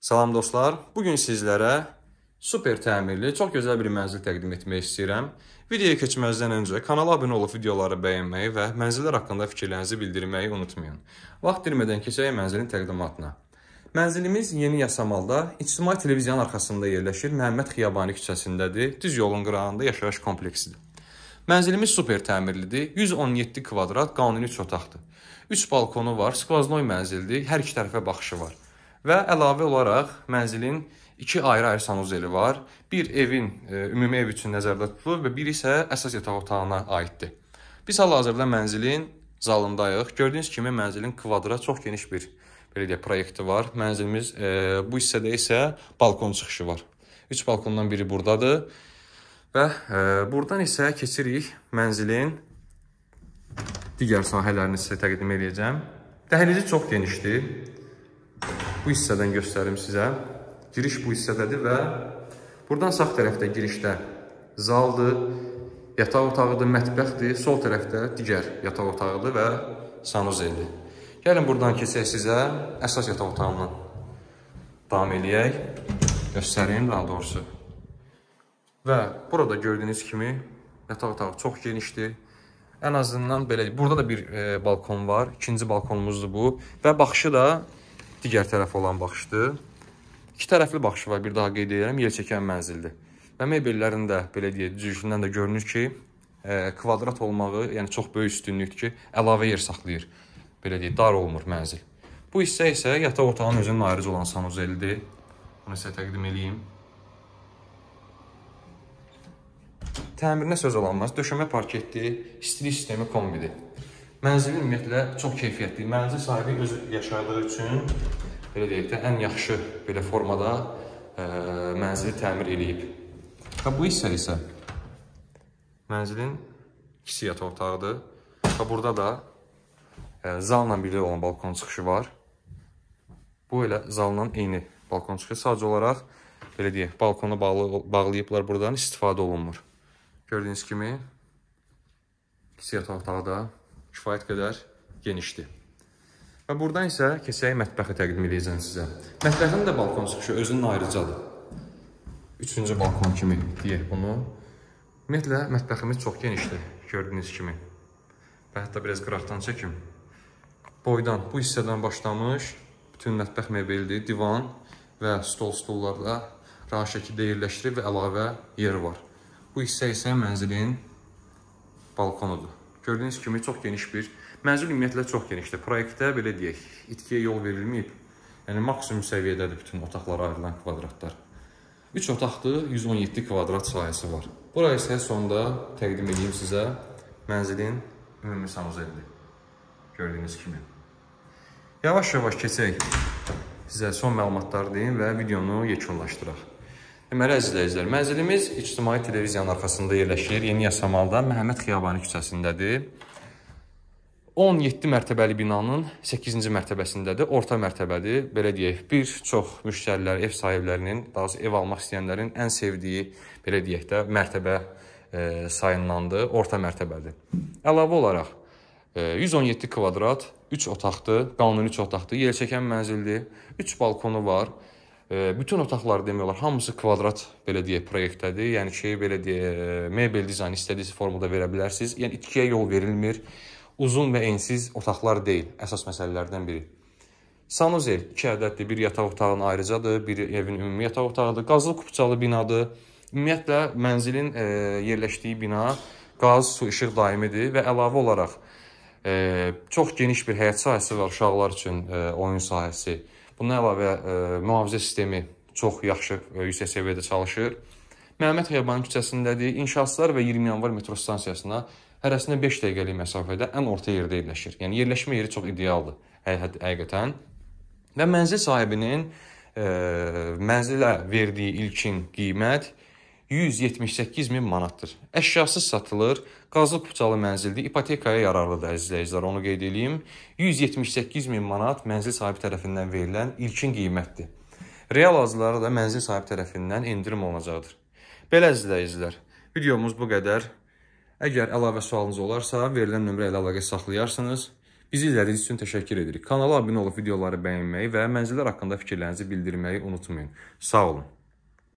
Salam dostlar, bugün sizlərə super təmirli, çox gözəl bir mənzil təqdim etmək istəyirəm. Videoya keçməzdən öncə kanala abunə olub videoları bəyənməyi və mənzillər haqqında fikirlərinizi bildirməyi unutmayın. Vaxt itirmədən keçək mənzilin təqdimatına. Mənzilimiz Yeni Yasamalda, İctimai Televiziyanın arxasında yerləşir, Məhəmməd Xiyabani küçəsindədir, düz yolun qırağında yaşayış kompleksidir. Mənzilimiz super təmirlidir, 117 kvadrat, qanuni 3 otaqdır. 3 balkonu var, skvaznoy mənzildir, hər iki tərəfə baxışı var. Və əlavə olaraq mənzilin iki ayrı-ayrı sanuzeli var. Bir evin e, ümumi ev üçün nəzərdə tutulur və biri isə əsas yataq otağına aiddir. Biz hal-hazırda mənzilin zalındayıq. Gördüyünüz kimi mənzilin kvadra çox geniş bir belə deyək proyekti var. Mənzilimiz e, bu hissədə isə balkon çıxışı var. 3 balkondan biri burdadır. Və e, burdan isə keçirik mənzilin digər sahələrini sizə təqdim edəcəm. Dəhlizi çox genişdir bu hissədən göstərim sizə. Giriş bu hissədədir və buradan sağ tərəfdə girişdə zaldır, yataq otağıdır, mətbəxdir, sol tərəfdə digər yataq otağıdır və sanuzeldir. Gəlin buradan keçək sizə əsas yataq otağından davam eləyək, göstərim daha doğrusu. Və burada gördüyünüz kimi yataq otağı çox genişdir. Ən azından belə, burada da bir e, balkon var, ikinci balkonumuzdur bu və baxışı da digər tərəf olan baxışdır. İki tərəfli baxışı var, bir daha qeyd edirəm, yer çəkən mənzildir. Və mebellərin də belə deyək, düzülüşündən də görünür ki, ə, e, kvadrat olmağı, yəni çox böyük üstünlükdür ki, əlavə yer saxlayır. Belə deyək, dar olmur mənzil. Bu hissə isə yataq otağının özünün ayrıca olan sanuzelidir. Bunu sizə təqdim eləyim. Təmirinə söz olanmaz, döşəmə parketdir, istilik sistemi kombidir mənzil ümumiyyətlə çox keyfiyyətli. Mənzil sahibi öz yaşadığı üçün belə deyək də ən yaxşı belə formada ə, e, mənzili təmir eləyib. Və bu hissə isə mənzilin kiçik yataq otağıdır. Və burada da ə, e, zalla birlikdə olan balkon çıxışı var. Bu elə zalla eyni balkon çıxışı. Sadəcə olaraq belə deyək, balkona bağlı, bağlayıblar buradan istifadə olunmur. Gördüyünüz kimi kiçik yataq otağıda kifayət qədər genişdir. Və buradan isə keçək mətbəxə təqdim edəcəm sizə. Mətbəxin də balkon çıxışı özünün ayrıcadır. Üçüncü balkon kimi deyək bunu. Ümumiyyətlə, mətbəximiz çox genişdir, gördüyünüz kimi. Və hətta biraz qıraqdan çəkim. Boydan, bu hissədən başlamış, bütün mətbəx mebelidir, divan və stol-stullarda rahat şəkildə yerləşdirib və əlavə yer var. Bu hissə isə mənzilin balkonudur. Gördüyünüz kimi çox geniş bir, mənzil ümumiyyətlə çox genişdir. Proyektdə belə deyək, itkiyə yol verilməyib. Yəni maksimum səviyyədədir bütün otaqlara ayrılan kvadratlar. 3 otaqdır, 117 kvadrat sahəsi var. Bura isə sonda təqdim edeyim sizə mənzilin ümumi sanuzelidir. Gördüyünüz kimi. Yavaş-yavaş keçək. Sizə son məlumatları deyim və videonu yekunlaşdıraq. Deməli əziz izləyicilər, mənzilimiz ictimai televiziyanın arxasında yerləşir. Yeni Yasamalda Məhəmməd Xiyabani küçəsindədir. 17 mərtəbəli binanın 8-ci mərtəbəsindədir, orta mərtəbədir. Belə deyək, bir çox müştərilər, ev sahiblərinin, daha doğrusu ev almaq istəyənlərin ən sevdiyi, belə deyək də, mərtəbə e, sayınlandı, orta mərtəbədir. Əlavə olaraq e, 117 kvadrat, 3 otaqlı, qanuni 3 otaqlı, yerçəkən mənzildir, 3 balkonu var bütün otaqlar demək olar hamısı kvadrat belə deyək proyektdədir. Yəni şeyi belə deyək e, mebel dizaynı istədiyiniz formada verə bilərsiniz. Yəni itkiyə yol verilmir. Uzun və ensiz otaqlar deyil əsas məsələlərdən biri. Sanuzel 2 ədədli bir yataq otağının ayrıcadır, bir evin ümumi yataq otağıdır. Qazlı kupçalı binadır. Ümumiyyətlə mənzilin e, yerləşdiyi bina qaz, su, işıq daimidir və əlavə olaraq e, çox geniş bir həyat sahəsi var uşaqlar üçün, e, oyun sahəsi. Bundan əlavə ə, e, mühafizə sistemi çox yaxşı ə, yüksək səviyyədə çalışır. Məhəmməd Xəyabanın küçəsindədir. İnşaatçılar və 20 yanvar metro stansiyasına hərəsində 5 dəqiqəlik məsafədə ən orta yerdə yerləşir. Yəni yerləşmə yeri çox idealdır həqiqətən. Və mənzil sahibinin ə, e, mənzilə verdiyi ilkin qiymət 178 min manatdır. Əşyasız satılır, qazlı kupçalı mənzildir, ipotekaya yararlıdır əzizləyicilər, onu qeyd edeyim. 178 min manat mənzil sahibi tərəfindən verilən ilkin qiymətdir. Real azlara da mənzil sahibi tərəfindən endirim olunacaqdır. Belə əzizləyicilər, videomuz bu qədər. Əgər əlavə sualınız olarsa, verilən nömrə ilə əlaqə saxlayarsınız. Bizi izlədiyiniz üçün təşəkkür edirik. Kanala abunə olub videoları bəyənməyi və mənzillər haqqında fikirlərinizi bildirməyi unutmayın. Sağ olun.